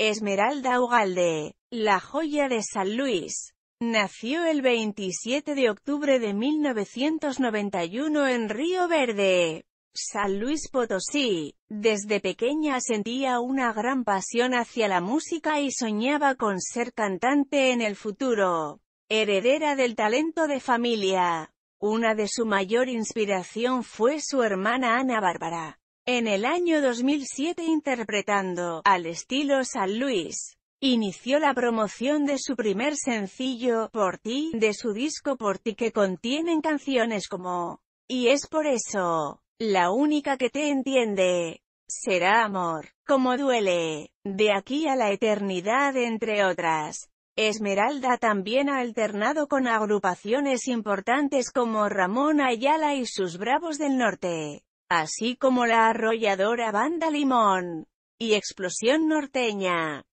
Esmeralda Ugalde, la joya de San Luis. Nació el 27 de octubre de 1991 en Río Verde, San Luis Potosí. Desde pequeña sentía una gran pasión hacia la música y soñaba con ser cantante en el futuro. Heredera del talento de familia. Una de su mayor inspiración fue su hermana Ana Bárbara en el año 2007 interpretando, al estilo San Luis. Inició la promoción de su primer sencillo, Por Ti, de su disco Por Ti que contienen canciones como Y es por eso, la única que te entiende, será amor, como duele, de aquí a la eternidad entre otras. Esmeralda también ha alternado con agrupaciones importantes como Ramón Ayala y sus Bravos del Norte así como la arrolladora Banda Limón y Explosión Norteña.